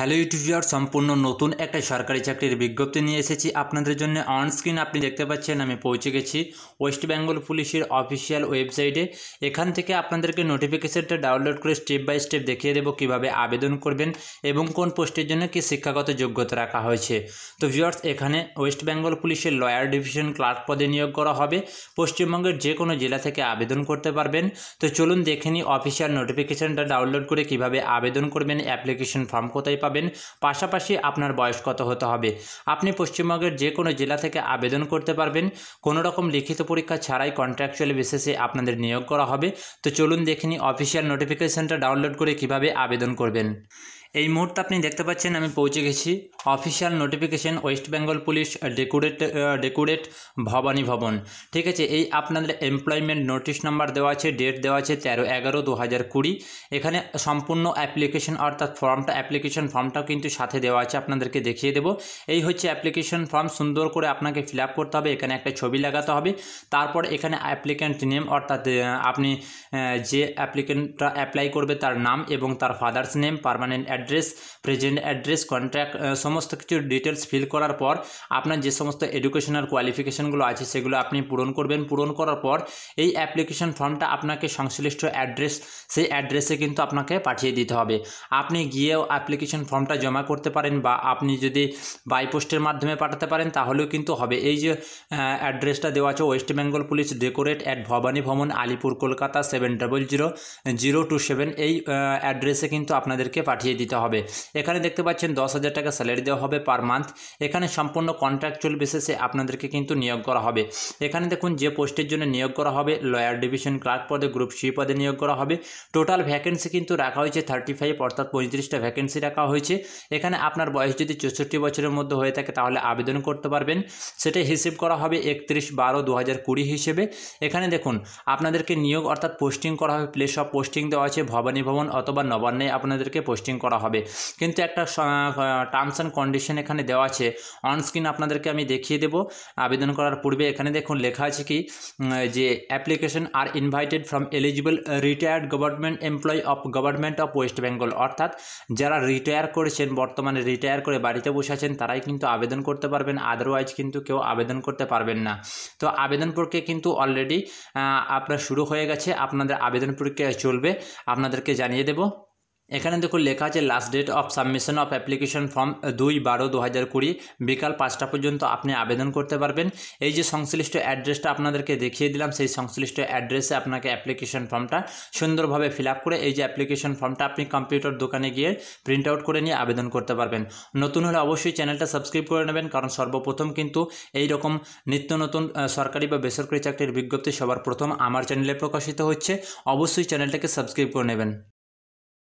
hello YouTuber সম্পূর্ণ নতুন একটা সরকারি চাকরির বিজ্ঞপ্তি নিয়ে এসেছি আপনাদের জন্য অন স্ক্রিন আপনি দেখতে পাচ্ছেন আমি পৌঁছে গেছি ওয়েস্ট বেঙ্গল পুলিশের অফিসিয়াল ওয়েবসাইটে এখান থেকে আপনাদেরকে নোটিফিকেশানটা ডাউনলোড করে স্টেপ বাই স্টেপ দেখিয়ে দেবো কিভাবে আবেদন করবেন এবং কোন পোস্টের জন্য কি শিক্ষাগত যোগ্যতা রাখা হয়েছে তো ভিউয়ার্স এখানে ওয়েস্ট বেঙ্গল পুলিশের লয়ার ডিভিশন ক্লার্ক পদে নিয়োগ করা হবে পশ্চিমবঙ্গের যে কোনো জেলা থেকে আবেদন করতে পারবেন তো চলুন দেখে নিই অফিসিয়াল নোটিফিকেশনটা ডাউনলোড করে কিভাবে আবেদন করবেন অ্যাপ্লিকেশন ফর্ম কোথায় পাবেন পাশাপাশি আপনার বয়স কত হতে হবে আপনি পশ্চিমবঙ্গের যে কোনো জেলা থেকে আবেদন করতে পারবেন কোনো রকম লিখিত পরীক্ষা ছাড়াই কন্ট্রাকচুয়াল বেসিসে আপনাদের নিয়োগ করা হবে তো চলুন দেখে নিই অফিসিয়াল নোটিফিকেশানটা ডাউনলোড করে কিভাবে আবেদন করবেন এই মুহূর্তে আপনি দেখতে পাচ্ছেন আমি পৌঁছে গেছি official notification West Bengal police directorate directorate Bhabani Bhavan ঠিক আছে এই আপনাদের এমপ্লয়মেন্ট নোটিশ নাম্বার দেওয়া আছে ডেট দেওয়া আছে তেরো এগারো দু হাজার কুড়ি এখানে সম্পূর্ণ অ্যাপ্লিকেশন অর্থাৎ ফর্মটা অ্যাপ্লিকেশন ফর্মটাও কিন্তু সাথে দেওয়া আছে আপনাদেরকে দেখিয়ে দেবো এই হচ্ছে অ্যাপ্লিকেশন ফর্ম সুন্দর করে আপনাকে ফিল করতে হবে এখানে একটা ছবি লাগাতে হবে তারপর এখানে অ্যাপ্লিক্যান্ট নেম অর্থাৎ আপনি যে অ্যাপ্লিকেন্টটা অ্যাপ্লাই করবে তার নাম এবং তার father's name permanent address present address contact সমস্ত কিছু ডিটেলস ফিল করার পর আপনার যে সমস্ত এডুকেশনাল কোয়ালিফিকেশানগুলো আছে সেগুলো আপনি পূরণ করবেন পূরণ করার পর এই অ্যাপ্লিকেশন ফর্মটা আপনাকে সংশ্লিষ্ট অ্যাড্রেস সেই অ্যাড্রেসে কিন্তু আপনাকে পাঠিয়ে দিতে হবে আপনি গিয়েও অ্যাপ্লিকেশন ফর্মটা জমা করতে পারেন বা আপনি যদি বাই পোস্টের মাধ্যমে পাঠাতে পারেন তাহলেও কিন্তু হবে এই যে অ্যাড্রেসটা দেওয়া আছে West Bengal police directorate at Bhabani Bhavan Alipur Kolkata seven double zero zero two seven এই অ্যাড্রেসে কিন্তু আপনাদেরকে পাঠিয়ে দিতে দিতে হবে এখানে দেখতে পাচ্ছেন দশ হাজার টাকা স্যালারি দেওয়া হবে পার মান্থ এখানে সম্পূর্ণ কন্ট্রাকচুয়াল বেসিসে আপনাদেরকে কিন্তু নিয়োগ করা হবে এখানে দেখুন যে পোস্টের জন্য নিয়োগ করা হবে লয়ার ডিভিশন ক্লার্ক পদে গ্রুপ সি পদে নিয়োগ করা হবে টোটাল ভ্যাকেন্সি কিন্তু রাখা হয়েছে থার্টি ফাইভ অর্থাৎ পঁয়ত্রিশটা ভ্যাকেন্সি রাখা হয়েছে এখানে আপনার বয়স যদি চৌষট্টি বছরের মধ্যে হয়ে থাকে তাহলে আবেদন করতে পারবেন সেটা হিসেব করা হবে একত্রিশ বারো দু হিসেবে এখানে দেখুন আপনাদেরকে নিয়োগ অর্থাৎ পোস্টিং করা হবে প্লেস অফ পোস্টিং দেওয়া আছে ভবানী ভবন অথবা নবান্নে আপনাদেরকে পোস্টিং করা হবে হবে কিন্তু একটা টার্মস অ্যান্ড কন্ডিশন এখানে দেওয়া আছে অনস্ক্রিন আপনাদেরকে আমি দেখিয়ে দেব আবেদন করার পূর্বে এখানে দেখুন লেখা আছে কি যে application are invited from eligible retired government employee of government of West Bengal অর্থাৎ যারা রিটায়ার করেছেন বর্তমানে রিটায়ার করে বাড়িতে বসে আছেন তারাই কিন্তু আবেদন করতে পারবেন আদারওয়াইজ কিন্তু কেউ আবেদন করতে পারবেন না তো আবেদন প্রক্রিয়া কিন্তু অলরেডি আপনার শুরু হয়ে গেছে আপনাদের আবেদন প্রক্রিয়া চলবে আপনাদেরকে জানিয়ে দেবো এখানে দেখুন লেখা আছে last date of submission of application form দুই বারো দু হাজার কুড়ি বিকাল পাঁচটা পর্যন্ত আপনি আবেদন করতে পারবেন এই যে সংশ্লিষ্ট অ্যাড্রেসটা আপনাদেরকে দেখিয়ে দিলাম সেই সংশ্লিষ্ট অ্যাড্রেসে আপনাকে অ্যাপ্লিকেশন ফর্মটা সুন্দরভাবে ফিল করে এই যে অ্যাপ্লিকেশন ফর্মটা আপনি কম্পিউটার দোকানে গিয়ে প্রিন্ট আউট করে নিয়ে আবেদন করতে পারবেন নতুন হলে অবশ্যই চ্যানেলটা সাবস্ক্রাইব করে নেবেন কারণ সর্বপ্রথম কিন্তু এই রকম নিত্য নতুন সরকারি বা বেসরকারি চাকরির বিজ্ঞপ্তি সবার প্রথম আমার চ্যানেলে প্রকাশিত হচ্ছে অবশ্যই চ্যানেলটাকে সাবস্ক্রাইব করে নেবেন